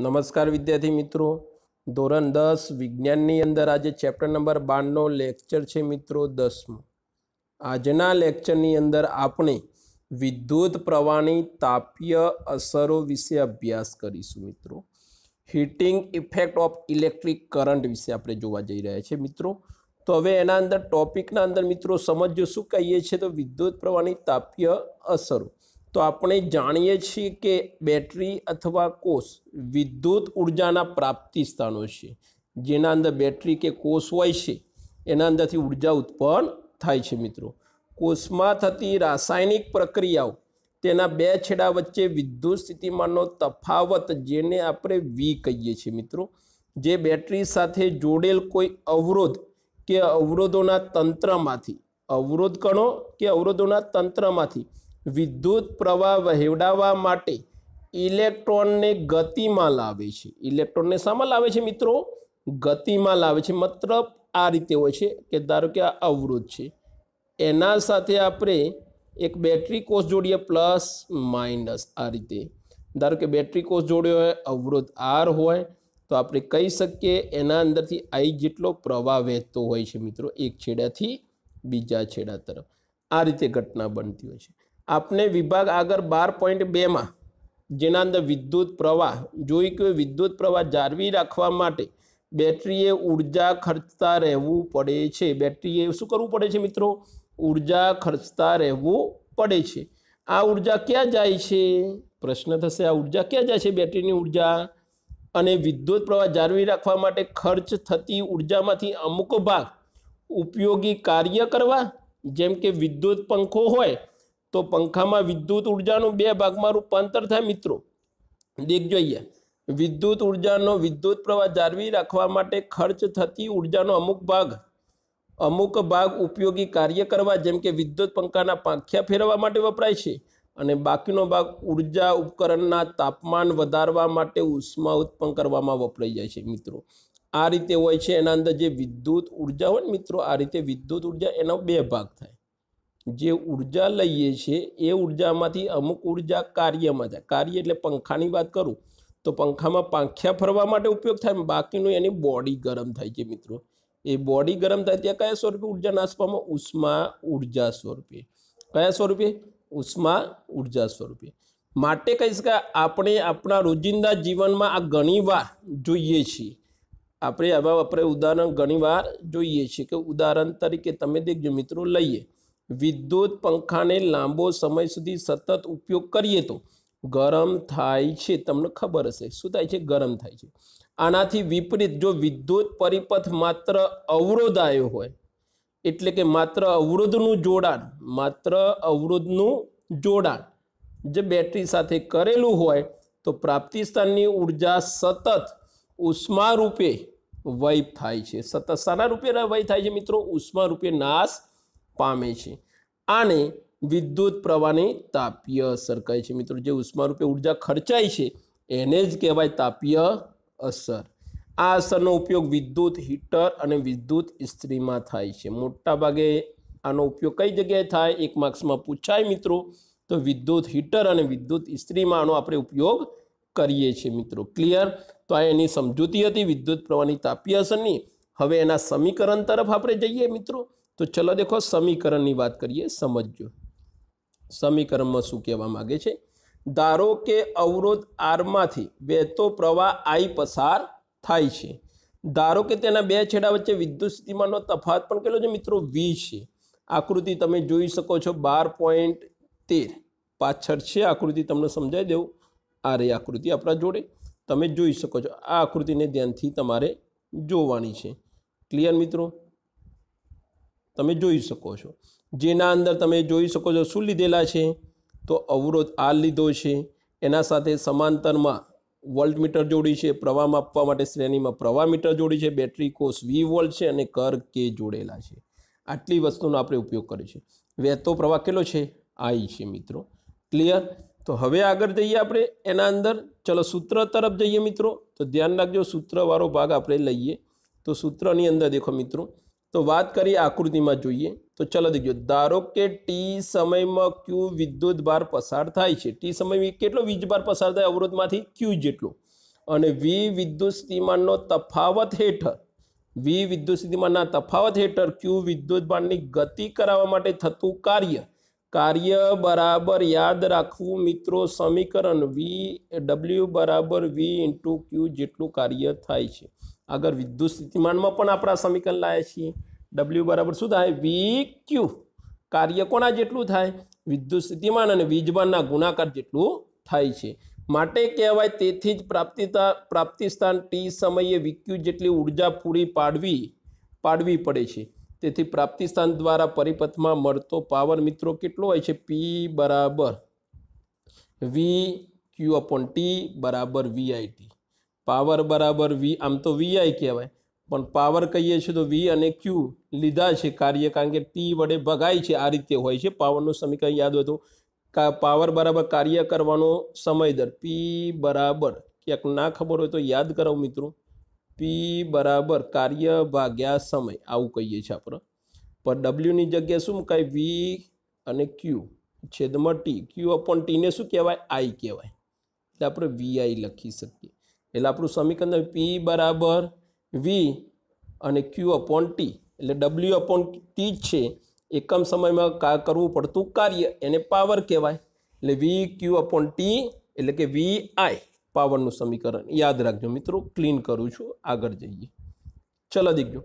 નમસ્કાર વિદ્યાર્થી મિત્રો ધોરણ દસ વિજ્ઞાનની અંદર આજે ચેપ્ટર નંબર બારનો લેક્ચર છે મિત્રો દસમો આજના લેક્ચરની અંદર આપણે વિદ્યુત પ્રવાહની તાપીય અસરો વિશે અભ્યાસ કરીશું મિત્રો heating effect of electric current વિશે આપણે જોવા જઈ રહ્યા છીએ મિત્રો તો હવે એના અંદર ટોપિકના અંદર મિત્રો સમજો શું કહીએ છીએ તો વિદ્યુત પ્રવાહની તાપ્ય અસરો તો આપણે જાણીએ છીએ કે બેટરી અથવા કોષ વિદ્યુત ઉર્જાના પ્રાપ્તિ સ્થાનો છે જેના અંદર બેટરી કે કોષ હોય છે એના અંદરથી ઉર્જા ઉત્પન્ન થાય છે મિત્રો કોષમાં થતી રાસાયણિક પ્રક્રિયાઓ તેના બે છેડા વચ્ચે વિદ્યુત સ્થિતિમાનનો તફાવત જેને આપણે વી કહીએ છીએ મિત્રો જે બેટરી સાથે જોડેલ કોઈ અવરોધ કે અવરોધોના તંત્રમાંથી અવરોધ કણો કે અવરોધોના તંત્રમાંથી વિદ્યુત પ્રવાહ વહેવડાવવા માટે ઇલેક્ટ્રોનને ગતિમાં લાવે છે ઇલેક્ટ્રોનને શામાં લાવે છે મિત્રો ગતિમાં લાવે છે મતલબ આ રીતે હોય છે કે ધારો કે આ અવરોધ છે એના સાથે આપણે એક બેટરી કોષ જોડીએ પ્લસ માઇનસ આ રીતે ધારો કે બેટરી કોષ જોડ્યો હોય અવરોધ આર હોય તો આપણે કહી શકીએ એના અંદરથી આઈ જેટલો પ્રવાહ વહેતો હોય છે મિત્રો એક છેડાથી બીજા છેડા તરફ આ રીતે ઘટના બનતી હોય છે આપને વિભાગ આગળ બાર પોઈન્ટ બેમાં જેના અંદર વિદ્યુત પ્રવાહ જોઈ કે વિદ્યુત પ્રવાહ જાળવી રાખવા માટે બેટરીએ ઉર્જા ખર્ચતા રહેવું પડે છે બેટરીએ શું કરવું પડે છે મિત્રો ઉર્જા ખર્ચતા રહેવું પડે છે આ ઉર્જા ક્યાં જાય છે પ્રશ્ન થશે આ ઉર્જા ક્યાં જાય છે બેટરીની ઉર્જા અને વિદ્યુત પ્રવાહ જાળવી રાખવા માટે ખર્ચ થતી ઉર્જામાંથી અમુક ભાગ ઉપયોગી કાર્ય કરવા જેમ કે વિદ્યુત પંખો હોય તો પંખામાં વિદ્યુત ઉર્જાનું બે ભાગમાં રૂપાંતર થાય મિત્રો દેખ જોઈએ વિદ્યુત ઉર્જાનો વિદ્યુત પ્રવાહ જાળવી રાખવા માટે ખર્ચ થતી ઉર્જાનો અમુક ભાગ અમુક ભાગ ઉપયોગી કાર્ય કરવા જેમ કે વિદ્યુત પંખાના પાંખ્યા ફેરવવા માટે વપરાય છે અને બાકીનો ભાગ ઉર્જા ઉપકરણના તાપમાન વધારવા માટે ઉષ્મા ઉત્પન્ન કરવામાં વપરાઈ જાય છે મિત્રો આ રીતે હોય છે એના અંદર જે વિદ્યુત ઉર્જા હોય ને મિત્રો આ રીતે વિદ્યુત ઉર્જા એનો બે ભાગ થાય જે ઉર્જા લઈએ છીએ એ ઉર્જામાંથી અમુક ઉર્જા કાર્યમાં જાય કાર્ય એટલે પંખાની વાત કરું તો પંખામાં પાંખ્યા ફરવા માટે ઉપયોગ થાય બાકીનું એની બોડી ગરમ થાય છે મિત્રો એ બોડી ગરમ થાય ત્યાં કયા સ્વરૂપે ઉર્જાના આસપાસમાં ઉષ્મા ઉર્જા સ્વરૂપે કયા સ્વરૂપે ઉષ્મા ઉર્જા સ્વરૂપે માટે કહીશ કે આપણે આપણા રોજિંદા જીવનમાં આ ઘણીવાર જોઈએ છીએ આપણે આવા આપણે ઉદાહરણ ઘણીવાર જોઈએ છીએ કે ઉદાહરણ તરીકે તમે દેખજો મિત્રો લઈએ વિદ્યુત પંખાને લાંબો સમય સુધી સતત ઉપયોગ કરીએ તો ગરમ થાય છે તમને ખબર હશે શું થાય છે ગરમ થાય છે આનાથી વિપરીત જો વિદ્યુત પરિપથ માત્ર અવરોધ આવ્યો હોય એટલે કે માત્ર અવરોધનું જોડાણ માત્ર અવરોધનું જોડાણ જે બેટરી સાથે કરેલું હોય તો પ્રાપ્તિ સ્થાનની ઉર્જા સતત ઉષ્મા રૂપે વય થાય છે સતત શાના રૂપે વય થાય છે મિત્રો ઉષ્મા રૂપે નાશ પામે છે આને વિદ્યુત પ્રવાહની તાપીય અસર કહે છે મિત્રો જે ઉષ્મારૂપે ઉર્જા ખર્ચાય છે એને જ કહેવાય તાપીય અસર આ અસરનો ઉપયોગ વિદ્યુત હીટર અને વિદ્યુત ઇસ્ત્રીમાં થાય છે મોટાભાગે આનો ઉપયોગ કઈ જગ્યાએ થાય એક માર્ક્સમાં પૂછાય મિત્રો તો વિદ્યુત હીટર અને વિદ્યુત ઇસ્ત્રીમાં આનો આપણે ઉપયોગ કરીએ છીએ મિત્રો ક્લિયર તો આ એની સમજૂતી હતી વિદ્યુત પ્રવાહની તાપીય અસરની હવે એના સમીકરણ તરફ આપણે જઈએ મિત્રો તો ચલો દેખો સમીકરણની વાત કરીએ સમજજો સમીકરણમાં શું કહેવા માગે છે ધારો કે અવરોધ આરમાંથી વહેતો પ્રવાહ આઈ પસાર થાય છે ધારો કે તેના બે છેડા વચ્ચે વિદ્યુત સ્થિતિમાનનો તફાત પણ કેટલો છે મિત્રો વી છે આકૃતિ તમે જોઈ શકો છો બાર પોઈન્ટ તેર પાછળ છે આકૃતિ તમને સમજાવી દેવું આ રહી આકૃતિ આપણા જોડે તમે જોઈ શકો છો આ આકૃતિને ધ્યાનથી તમારે જોવાની છે ક્લિયર મિત્રો તમે જોઈ શકો છો જેના અંદર તમે જોઈ શકો છો શું લીધેલા છે તો અવરોધ આ લીધો છે એના સાથે સમાંતરમાં વોલ્ટ મીટર જોડી છે પ્રવાહ માપવા માટે શ્રેણીમાં પ્રવાહ મીટર જોડી છે બેટરી કોષ વી વોલ્ટ છે અને કર કે જોડેલા છે આટલી વસ્તુનો આપણે ઉપયોગ કર્યો છે વહેતો પ્રવાહ કેટલો છે આઈ છે મિત્રો ક્લિયર તો હવે આગળ જઈએ આપણે એના અંદર ચલો સૂત્ર તરફ જઈએ મિત્રો તો ધ્યાન રાખજો સૂત્રવાળો ભાગ આપણે લઈએ તો સૂત્રની અંદર દેખો મિત્રો તો વાત કરીએ આકૃતિમાં જોઈએ તો ચલો દેખજો ધારો કે ટી સમયમાં ક્યુ વિદ્યુત ભાર પસાર થાય છે ટી સમયમાં કેટલો વીજભાર પસાર થાય અવરોધમાંથી ક્યુ જેટલો અને વી વિદ્યુત સ્થિતિમાનનો તફાવત હેઠળ વી વિદ્યુત સ્થિતિમાનના તફાવત હેઠળ ક્યુ વિદ્યુત ભારની ગતિ કરાવવા માટે થતું કાર્ય કાર્ય બરાબર યાદ રાખવું મિત્રો સમીકરણ વી ડબલ્યુ બરાબર વી ઇન્ટુ ક્યુ જેટલું કાર્ય થાય છે આગળ વિદ્યુત સ્થિતિમાનમાં પણ આપણા સમીકરણ લાવીએ છીએ ડબલ્યુ બરાબર શું થાય વી ક્યુ કાર્ય કોના જેટલું થાય વિદ્યુત સ્થિતિમાન અને વીજબાનના ગુણાકાર જેટલું થાય છે માટે કહેવાય તેથી જ પ્રાપ્તિતા પ્રાપ્તિ ટી સમયે વિક્યુ જેટલી ઉર્જા પૂરી પાડવી પાડવી પડે છે તેથી પ્રાપ્તિ દ્વારા પરિપથમાં મળતો પાવર મિત્રો કેટલો હોય છે પી બરાબર વી ક્યુ અપોન ટી બરાબર વીઆઈટી પાવર બરાબર વી આમ તો વીઆઈ કહેવાય પણ પાવર કહીએ છીએ તો વી અને ક્યુ લીધા છે કાર્ય કારણ કે ટી વડે ભગાય છે આ રીતે હોય છે પાવરનું સમીકરણ યાદ હોય તો પાવર બરાબર કાર્ય કરવાનો સમય દર પી બરાબર ક્યાંક ના ખબર હોય તો યાદ કરો મિત્રો પી બરાબર કાર્ય ભાગ્યા સમય આવું કહીએ છીએ આપણે પણ ડબલ્યુની જગ્યાએ શું મુકાય વી અને ક્યુ છેદમાં ટી ક્યુ અપોન ટીને શું કહેવાય આઈ કહેવાય એટલે આપણે વીઆઈ લખી શકીએ એટલે આપણું સમીકરણ પી બરાબર વી અને ક્યુ અપોન ટી એટલે ડબલ્યુ અપોન ટી જ છે એકમ સમયમાં કા કરવું પડતું કાર્ય એને પાવર કહેવાય એટલે વી ક્યુ અપોન ટી એટલે કે વી આઈ પાવરનું સમીકરણ યાદ રાખજો મિત્રો ક્લીન કરું છું આગળ જઈએ ચલો દીખજો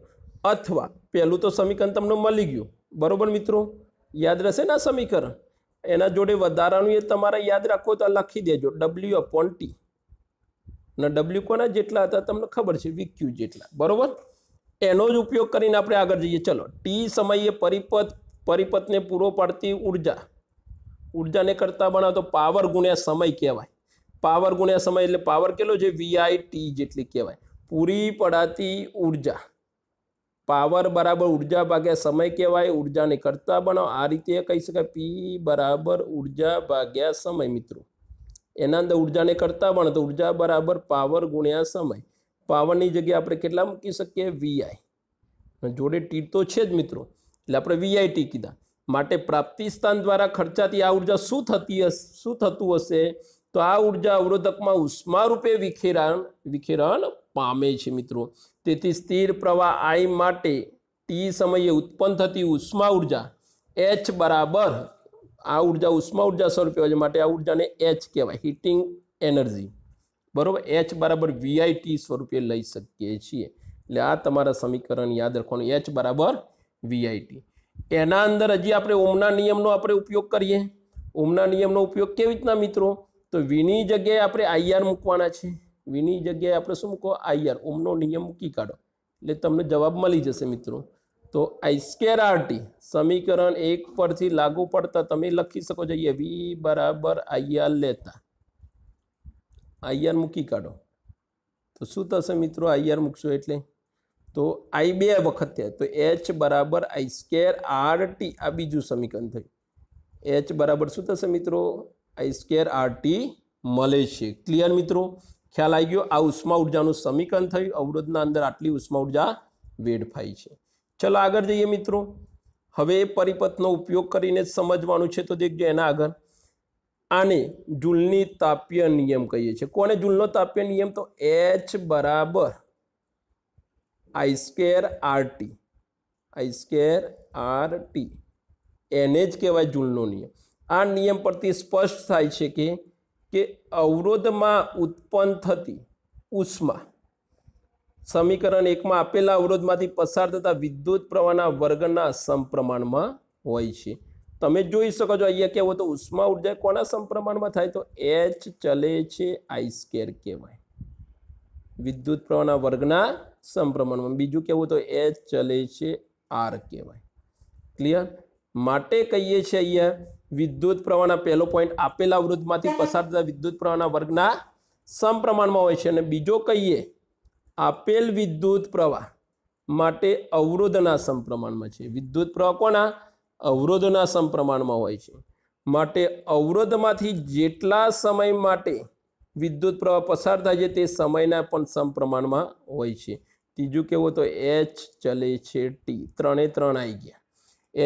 અથવા પહેલું તો સમીકરણ તમને મળી ગયું બરાબર મિત્રો યાદ રહેશે ને સમીકરણ એના જોડે વધારાનું એ તમારે યાદ રાખો તો લખી દેજો ડબલ્યુ અપોન ટી અને ડબલ્યુ કોના જેટલા હતા તમને ખબર છે વિક્યુ જેટલા બરાબર એનો જ ઉપયોગ કરીને આપણે આગળ જઈએ ચલો ટી સમયે પરિપથ પરિપથને પૂરો પાડતી ઉર્જા ઉર્જાને કરતાં બનાવો તો પાવર ગુણ્યા સમય કહેવાય પાવર ગુણ્યા સમય એટલે પાવર કેટલો છે વીઆઈ ટી જેટલી કહેવાય પૂરી પડાતી ઉર્જા પાવર બરાબર ઊર્જા ભાગ્યા સમય કહેવાય ઉર્જાને કરતાં બનાવો આ રીતે કહી શકાય પી બરાબર ઉર્જા ભાગ્યા સમય મિત્રો એના અંદર ઉર્જાને કરતા પણ તો ઉર્જા બરાબર પાવર ગુણ્યા સમય પાવરની જગ્યાએ આપણે કેટલા મૂકી શકીએ વીઆઈ જોડે ટી તો છે જ મિત્રો એટલે આપણે વીઆઈ ટી કીધા માટે પ્રાપ્તિ સ્થાન દ્વારા ખર્ચાતી આ ઉર્જા શું થતી શું થતું હશે તો આ ઉર્જા અવરોધકમાં ઉષ્મા રૂપે વિખેરાણ વિખેરણ પામે છે મિત્રો તેથી સ્થિર પ્રવાહ આઈ માટે ટી સમયે ઉત્પન્ન થતી ઉષ્મા ઉર્જા એચ બરાબર આ ઉર્જા ઉષ્મા ઉર્જા સ્વરૂપે હોય છે માટે આ ઉર્જાને એચ કહેવાય હીટિંગ એનર્જી બરાબર એચ બરાબર વીઆઈટી સ્વરૂપે લઈ શકીએ છીએ એટલે આ તમારા સમીકરણ યાદ રાખવાનું એચ બરાબર વીઆઈટી એના અંદર હજી આપણે ઓમના નિયમનો આપણે ઉપયોગ કરીએ ઓમના નિયમનો ઉપયોગ કેવી રીતના મિત્રો તો વીની જગ્યાએ આપણે આઈઆર મૂકવાના છે વીની જગ્યાએ આપણે શું મૂકો આઈઆર ઓમનો નિયમ મૂકી કાઢો એટલે તમને જવાબ મળી જશે મિત્રો તો આ સ્કેર આરટી સમીકરણ એક પરથી લાગુ પડતા તમે લખી શકો છો અહીંયા વી બરાબર આઈઆર લેતા આઈઆર મૂકી કાઢો તો શું થશે મિત્રો આઈઆર મૂકશો એટલે તો આઈ બે વખત થયા તો એચ બરાબર આઈ સ્કેર આરટી આ બીજું સમીકરણ થયું એચ બરાબર શું થશે મિત્રો આઈ સ્કેર આરટી મળે છે ક્લિયર મિત્રો ખ્યાલ આવી ગયો આ ઉષ્મા ઉર્જાનું સમીકરણ થયું અવરોધના અંદર આટલી ઉષ્મા ઉર્જા વેડફાઈ છે ચાલો આગળ જઈએ મિત્રો હવે પરિપથનો ઉપયોગ કરીને સમજવાનું છે તો દેખજો એના આગળ આને જૂલની તાપ્ય નિયમ કહીએ છીએ કોને જૂલનો તાપ્ય નિયમ તો એચ બરાબર I square RT I square RT એને જ કહેવાય જૂલનો નિયમ આ નિયમ પરથી સ્પષ્ટ થાય છે કે કે અવરોધમાં ઉત્પન્ન થતી ઉષ્મા સમીકરણ એકમાં આપેલા અવરોધમાંથી પસાર થતા વિદ્યુત પ્રવાહના વર્ગના સમપ્રમાણમાં હોય છે તમે જોઈ શકો છો અહીંયા કેવો તો ઉષ્મા ઉર્જા કોના સમપ્રમાણમાં થાય તો એચ ચલે છે આઈ સ્કેર કહેવાય વિદ્યુત પ્રવાહના વર્ગના સમપ્રમાણમાં બીજું કહેવું તો એચ ચલે છે આર કહેવાય ક્લિયર માટે કહીએ છીએ અહીંયા વિદ્યુત પ્રવાહના પહેલો પોઈન્ટ આપેલા અવરોધમાંથી પસાર થતા વિદ્યુત પ્રવાહના વર્ગના સમપ્રમાણમાં હોય છે અને બીજો કહીએ આપેલ વિદ્યુત પ્રવાહ માટે અવરોધના સમપ્રમાણમાં છે વિદ્યુત પ્રવાહ કોના અવરોધના સમપ્રમાણમાં હોય છે માટે અવરોધમાંથી જેટલા સમય માટે વિદ્યુત પ્રવાહ પસાર થાય છે તે સમયના પણ સમપ્રમાણમાં હોય છે ત્રીજું કેવું તો એચ ચલે છે ટી ત્રણે ત્રણ આવી ગયા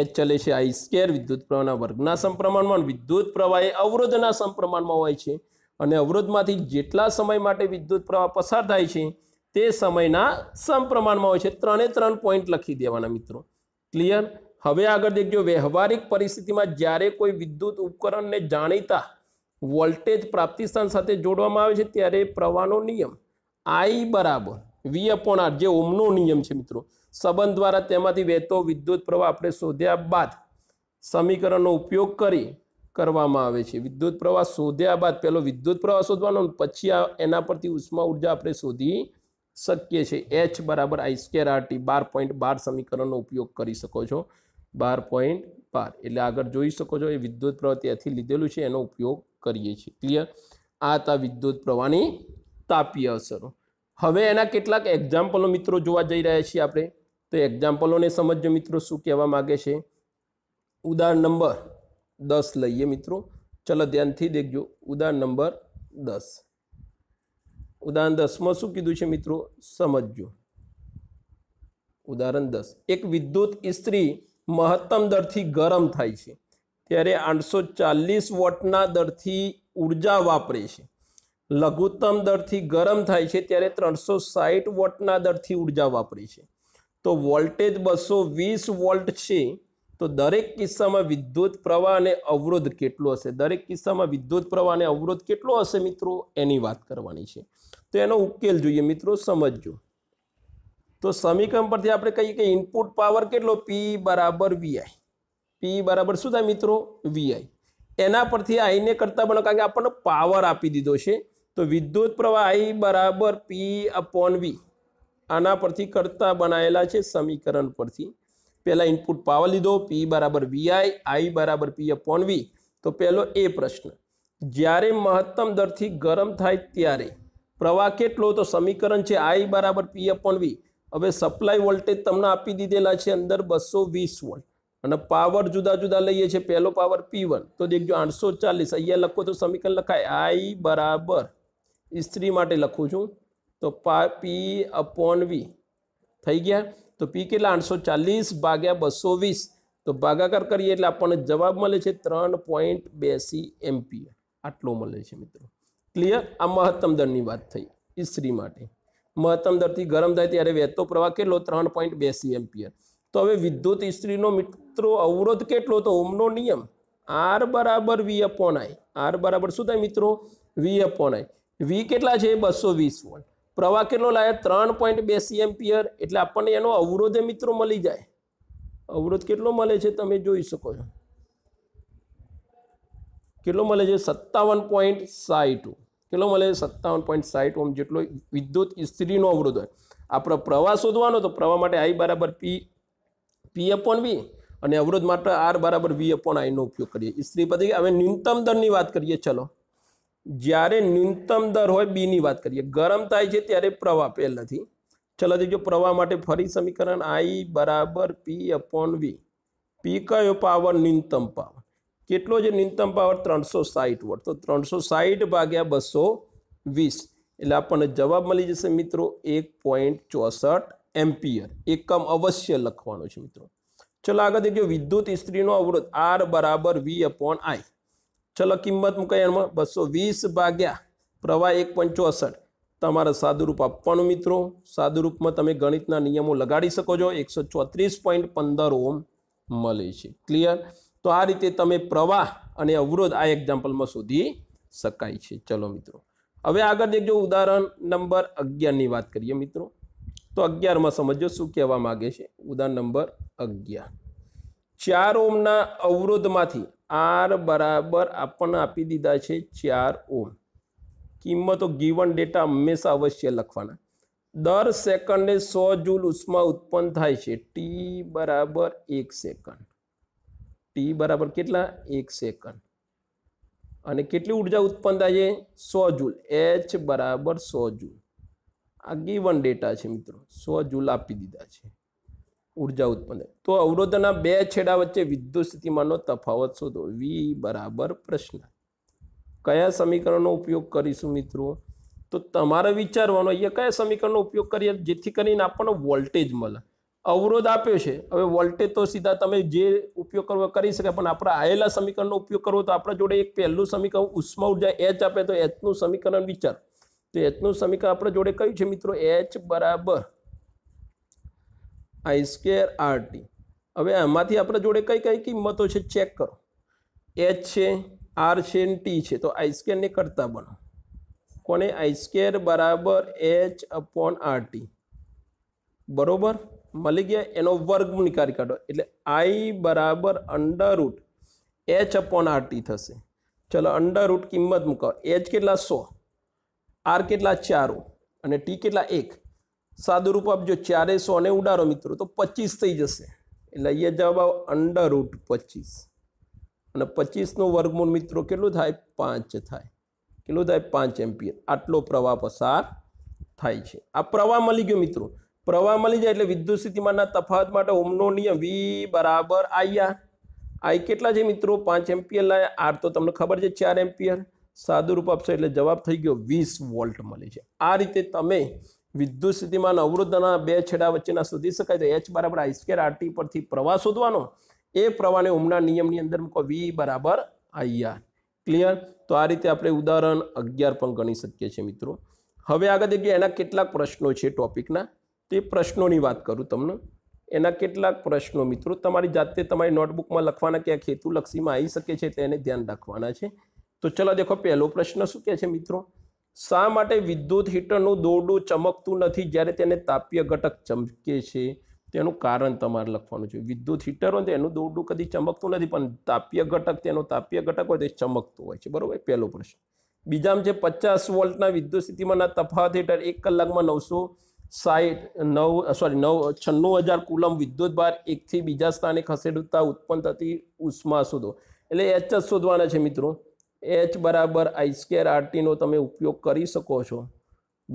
એચ ચલે છે આઈ સ્કેર વિદ્યુત પ્રવાહના વર્ગના સમપ્રમાણમાં વિદ્યુત પ્રવાહ એ અવરોધના સમપ્રમાણમાં હોય છે અને અવરોધમાંથી જેટલા સમય માટે વિદ્યુત પ્રવાહ પસાર થાય છે તે સમયના સમપ્રમાણમાં હોય છે ત્રણે ત્રણ પોઈન્ટ લખી દેવાના મિત્રો ક્લિયર હવે આગળ દેખજો વ્યવહારિક પરિસ્થિતિમાં જ્યારે કોઈ વિદ્યુત ઉપકરણને જાણીતા વોલ્ટેજ પ્રાપ્તિસ્થાન સાથે જોડવામાં આવે છે ત્યારે પ્રવાહનો નિયમ આઈ બરાબર વી અપોન આર જે ઓમનો નિયમ છે મિત્રો સંબંધ દ્વારા તેમાંથી વહેતો વિદ્યુત પ્રવાહ આપણે શોધ્યા બાદ સમીકરણનો ઉપયોગ કરી કરવામાં આવે છે વિદ્યુત પ્રવાહ શોધ્યા બાદ પહેલો વિદ્યુત પ્રવાહ શોધવાનો પછી એના પરથી ઉષ્મા ઉર્જા આપણે શોધી શક્ય છે એચ બરાબર આઈ સ્કેર આરટી બાર પોઈન્ટ બાર સમીકરણનો ઉપયોગ કરી શકો છો બાર પોઈન્ટ બાર એટલે આગળ જોઈ શકો છો એ વિદ્યુત પ્રવાહ ત્યાંથી લીધેલું છે એનો ઉપયોગ કરીએ છીએ ક્લિયર આ હતા વિદ્યુત પ્રવાહની તાપીય અસરો હવે એના કેટલાક એક્ઝામ્પલો મિત્રો જોવા જઈ રહ્યા છીએ આપણે તો એક્ઝામ્પલોને સમજો મિત્રો શું કહેવા માગે છે ઉદાહરણ નંબર દસ લઈએ મિત્રો ચલો ધ્યાનથી દેખજો ઉદાહરણ નંબર દસ ઉદાહરણ દસમાં શું કીધું છે મિત્રો સમજજો ઉદાહરણ દસ એક વિદ્યુત ઇસ્ત્રી મહત્તમ દરથી ગરમ થાય છે ત્યારે આઠસો ચાલીસ વોટના દરથી ઉર્જા વાપરે છે લઘુત્તમ દરથી ગરમ થાય છે ત્યારે ત્રણસો સાઠ વોટના દરથી ઉર્જા વાપરે છે તો વોલ્ટેજ બસો વીસ વોલ્ટ છે તો દરેક કિસ્સામાં વિદ્યુત પ્રવાહ અને અવરોધ કેટલો હશે દરેક કિસ્સામાં વિદ્યુત પ્રવાહ અને અવરોધ કેટલો હશે મિત્રો એની વાત કરવાની છે તો એનો ઉકેલ જોઈએ મિત્રો સમજજો તો સમીકરણ પરથી આપણે કહીએ કે ઇનપુટ પાવર કેટલો પી બરાબર વીઆઈ પી બરાબર શું થાય મિત્રો વીઆઈ એના પરથી આઈને કરતાં પણ કારણ કે આપણને પાવર આપી દીધો છે તો વિદ્યુત પ્રવાહ આઈ બરાબર પી અપોન વી આના પરથી કરતા બનાવેલા છે સમીકરણ પરથી પહેલાં ઇનપુટ પાવર લીધો પી બરાબર વીઆઈ આઈ બરાબર પી અપોન વી તો પહેલો એ પ્રશ્ન જ્યારે મહત્તમ દરથી ગરમ થાય ત્યારે પ્રવાહ કેટલો તો સમીકરણ છે આઈ બરાબર પી અપોન વી હવે સપ્લાય વોલ્ટેજ તમને આપી દીધેલા છે અંદર બસો વીસ વોલ્ટ અને પાવર જુદા જુદા લઈએ છીએ પહેલો પાવર પી વન તો દેખજો આઠસો ચાલીસ અહીંયા લખો તો સમીકરણ લખાય આઈ બરાબર ઇસ્ત્રી માટે લખું છું તો પા પી અપોન વી થઈ ગયા તો પી કેટલા આઠસો ચાલીસ ભાગ્યા બસો વીસ તો ભાગાકાર કરીએ એટલે આપણને જવાબ મળે છે ત્રણ પોઈન્ટ બેસી એમપીએ આટલો મળે છે મિત્રો ક્લિયર આ મહત્તમ દરની વાત થઈ ઇસ્ત્રી માટે મહત્તમ દરથી ગરમ થાય ત્યારે વહેતો પ્રવાહ કેટલો ત્રણ પોઈન્ટ બેસી એમ્પિયર તો હવે વિદ્યુત ઇસ્ત્રીનો મિત્રો અવરોધ કેટલો તો ઓમનો નિયમ આર બરાબર વી અપોન આઈ આર બરાબર શું થાય મિત્રો વી અપોન આઈ વી કેટલા છે બસો વીસ વોલ્ટ પ્રવાહ કેટલો લાવે ત્રણ પોઈન્ટ બે સીએમ્પિયર એટલે આપણને એનો અવરોધ મિત્રો મળી જાય અવરોધ કેટલો મળે છે તમે જોઈ શકો છો કેટલો મળે છે સત્તાવન પોઈન્ટ સાઠ કેટલો મળે છે સત્તાવન પોઈન્ટ સાઠ ઓમ જેટલો વિદ્યુત ઇસ્ત્રીનો અવરોધ હોય આપણો પ્રવાહ શોધવાનો તો પ્રવાહ માટે આઈ બરાબર પી પી એપોન વી અને અવરોધ માટે આર બરાબર વી અપોન આઈનો ઉપયોગ કરીએ ઇસ્ત્રી પતિ હવે ન્યૂનતમ દરની વાત કરીએ ચલો જ્યારે ન્યૂનતમ દર હોય બીની વાત કરીએ ગરમ થાય છે ત્યારે પ્રવાહ પહેલાંથી ચલો જો પ્રવાહ માટે ફરી સમીકરણ આઈ બરાબર પી અપોન વી પી કયો પાવર ન્યૂનતમ પાવર કેટલો છે ન્યૂનતમ પાવર ત્રણસો સાહીઠ વોટ તો ત્રણસો સાહીઠ ભાગ્યા બસો વીસ એટલે આપણને જવાબ મળી જશે મિત્રો એક પોઈન્ટ ચોસઠ એમ્પિયર એકમ અવશ્ય લખવાનો છે મિત્રો ચલો આગળ દેખજો વિદ્યુત ઇસ્ત્રીનો અવરોધ આર બરાબર વી અપોન આઈ ચલો કિંમત મૂકાય એમાં બસો વીસ ભાગ્યા પ્રવાહ એક પંચોસઠ તમારે સાદુરૂપ આપવાનું મિત્રો સાદુરૂપમાં તમે ગણિતના નિયમો લગાડી શકો છો એકસો ચોત્રીસ પોઈન્ટ પંદર ઓમ મળે છે ક્લિયર તો આ રીતે તમે પ્રવાહ અને અવરોધ આ એક્ઝામ્પલમાં શોધી શકાય છે ચલો મિત્રો હવે આગળ દેખજો ઉદાહરણ નંબર અગિયારની વાત કરીએ મિત્રો તો અગિયારમાં સમજો શું કહેવા માગે છે ઉદાહરણ નંબર અગિયાર ચાર ઓમના અવરોધમાંથી આર બરાબર આપણને આપી દીધા છે ચાર ઓમ કિંમતો ગીવન ડેટા હંમેશા અવશ્ય લખવાના દર સેકન્ડે સો જૂલ ઉષ્મા ઉત્પન્ન થાય છે ટી બરાબર એક સેકન્ડ ટી બરાબર કેટલા એક સેકન્ડ અને કેટલી ઉર્જા ઉત્પન્ન થાય છે સો જૂલ એચ બરાબર સો જૂલ આ ગીવન ડેટા છે મિત્રો સો જૂલ આપી દીધા છે ઉર્જા ઉત્પન્ન તો અવરોધના બે છેડા વચ્ચે વિદ્યુત સ્થિતિમાનનો તફાવત શોધો વી બરાબર પ્રશ્ન કયા સમીકરણનો ઉપયોગ કરીશું મિત્રો તો તમારે વિચારવાનો અહીંયા કયા સમીકરણનો ઉપયોગ કરીએ જેથી કરીને આપણને વોલ્ટેજ મળે અવરોધ આપ્યો છે હવે વોલ્ટેજ તો સીધા તમે જે ઉપયોગ કરવો કરી શકે પણ આપણે આયેલા સમીકરણનો ઉપયોગ કરવો તો આપણા જોડે એક પહેલું સમીકરણ ઉષ્મા ઉર્જા એચ આપે તો એચનું સમીકરણ વિચાર તો એચનું સમીકરણ આપણે જોડે કયું છે મિત્રો એચ બરાબર આઈ સ્કેર આરટી હવે આમાંથી આપણા જોડે કઈ કઈ કિંમતો છે ચેક કરો એચ છે આર છે ટી છે તો આઈ સ્કેરને કરતા બનો કોને આઈ સ્કેર બરાબર એચ અપોન આરટી બરોબર મળી ગયા એનો વર્ગ નિકાલ કાઢો એટલે આઈ બરાબર under root H upon RT થશે ચલો રૂટ કિંમત મૂકો એચ કેટલા સો આર કેટલા ચારો અને ટી કેટલા એક સાદુરૂપ આપજો ચારે સોને ઉડાડો મિત્રો તો પચીસ થઈ જશે એટલે અહીંયા જવાબ આવો અંડર રૂટ પચીસ અને પચીસનું વર્ગમૂળ મિત્રો કેટલું થાય પાંચ થાય કેટલું થાય પાંચ એમ્પિયર આટલો પ્રવાહ પસાર થાય છે આ પ્રવાહ મળી ગયો મિત્રો પ્રવાહ મળી જાય એટલે વિદ્યુત સ્થિતિમાનના તફાવત માટે ઓમનો નિયમ વી બરાબર આયા આ કેટલા છે મિત્રો પાંચ એમ્પિયર લાયા આર તો તમને ખબર છે ચાર એમ્પિયર સાદુરૂપ આપશે એટલે જવાબ થઈ ગયો વીસ વોલ્ટ મળે છે આ રીતે તમે વિદ્યુત સ્થિતિમાન અવરોધના બે છેડા વચ્ચેના શોધી શકાય તો એચ બરાબર આઈ સ્કેર આરટી પરથી પ્રવાહ શોધવાનો એ પ્રવાહને ઉમના નિયમની અંદર મૂકો વી બરાબર આઈઆર ક્લિયર તો આ રીતે આપણે ઉદાહરણ અગિયાર પણ ગણી શકીએ છીએ મિત્રો હવે આગળ દેખીએ એના કેટલાક પ્રશ્નો છે ટોપિકના તે પ્રશ્નોની વાત કરું તમને એના કેટલાક પ્રશ્નો મિત્રો તમારી જાતે તમારી નોટબુકમાં લખવાના કે આ ખેતુલક્ષીમાં આવી શકે છે તેને ધ્યાન રાખવાના છે તો ચલો દેખો પહેલો પ્રશ્ન શું કહે છે મિત્રો શા માટે વિદ્યુત હીટરનું દોરડું ચમકતું નથી જ્યારે તેને તાપ્ય ઘટક ચમકે છે તેનું કારણ તમારે લખવાનું છે વિદ્યુત હીટર હોય તો એનું દોરડું કદી ચમકતું નથી પણ તાપીય ઘટક તેનો તાપ્ય ઘટક હોય તે ચમકતું હોય છે બરાબર પહેલો પ્રશ્ન બીજામાં છે પચાસ વોલ્ટના વિદ્યુત સ્થિતિમાંના તફાવત હેઠળ એક કલાકમાં નવસો સાઠ નવ સોરી નવ છન્નું હજાર કુલમ વિદ્યુત ભાર એકથી બીજા સ્થાને ખસેડતા ઉત્પન્ન થતી ઉષ્મા શોધો એટલે એચ જ શોધવાના છે મિત્રો એચ બરાબર આઈ સ્કેર આરટીનો તમે ઉપયોગ કરી શકો છો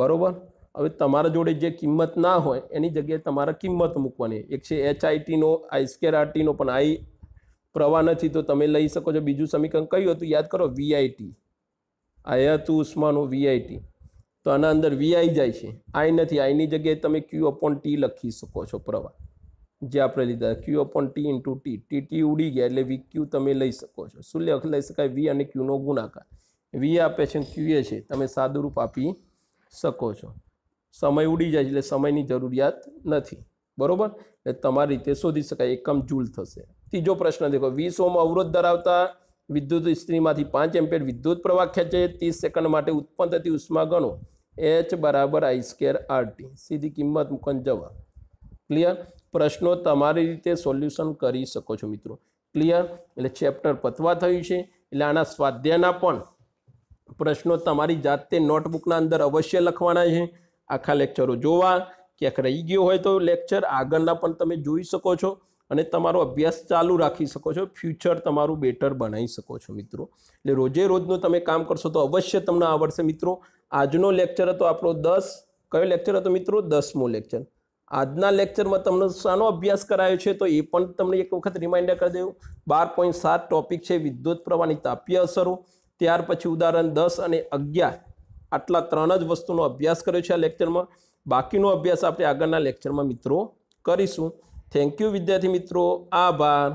બરાબર હવે તમારા જોડે જે કિંમત ના હોય એની જગ્યાએ તમારે કિંમત મૂકવાની એક છે એચ આઈટીનો આઈ સ્કેર આરટીનો પણ આઈ પ્રવાહ નથી તો તમે લઈ શકો છો બીજું સમીકરણ કયું હતું યાદ કરો વીઆઈટી આ હતું ઉષ્માનું વીઆઈટી તો આના અંદર વીઆઈ જાય છે આઈ નથી આઈની જગ્યાએ તમે ક્યુ અપોન ટી લખી શકો છો પ્રવાહ જે આપણે લીધા Q upon T into T T T ઉડી ગયા એટલે વી ક્યુ તમે લઈ શકો છો શું લઈ શકાય વી અને ક્યુનો ગુણાકાર વી આપે છે ક્યુ એ છે તમે સાદુરૂપ આપી શકો છો સમય ઉડી જાય એટલે સમયની જરૂરિયાત નથી બરાબર એટલે તમારી રીતે શોધી શકાય એકમ જૂલ થશે ત્રીજો પ્રશ્ન દેખો વીસ ઓમ અવરોધ ધરાવતા વિદ્યુત ઇસ્ત્રીમાંથી પાંચ એમ્પિયર વિદ્યુત પ્રવાહ ખેંચે ત્રીસ સેકન્ડ માટે ઉત્પન્ન થતી ઉષ્મા ગણો એચ બરાબર આઈ સ્કેર આરટી સીધી કિંમત મૂકન જવાબ ક્લિયર પ્રશ્નો તમારી રીતે સોલ્યુશન કરી શકો છો મિત્રો ક્લિયર એટલે ચેપ્ટર પતવા થયું છે એટલે આના સ્વાધ્યાયના પણ પ્રશ્નો તમારી જાતે નોટબુકના અંદર અવશ્ય લખવાના છે આખા લેક્ચરો જોવા ક્યાંક રહી ગયો હોય તો લેક્ચર આગળના પણ તમે જોઈ શકો છો અને તમારો અભ્યાસ ચાલુ રાખી શકો છો ફ્યુચર તમારું બેટર બનાવી શકો છો મિત્રો એટલે રોજે રોજનું તમે કામ કરશો તો અવશ્ય તમને આવડશે મિત્રો આજનો લેક્ચર હતો આપણો દસ કયો લેક્ચર હતો મિત્રો દસમો લેક્ચર આજના લેક્ચરમાં તમને શાનો અભ્યાસ કરાયો છે તો એ પણ તમને એક વખત રિમાઇન્ડર કરી દઉં બાર પોઈન્ટ સાત ટોપિક છે વિદ્યુત પ્રવાહની તાપીય અસરો ત્યાર પછી ઉદાહરણ દસ અને અગિયાર આટલા ત્રણ જ વસ્તુનો અભ્યાસ કર્યો છે આ લેક્ચરમાં બાકીનો અભ્યાસ આપણે આગળના લેક્ચરમાં મિત્રો કરીશું થેન્ક યુ વિદ્યાર્થી મિત્રો આભાર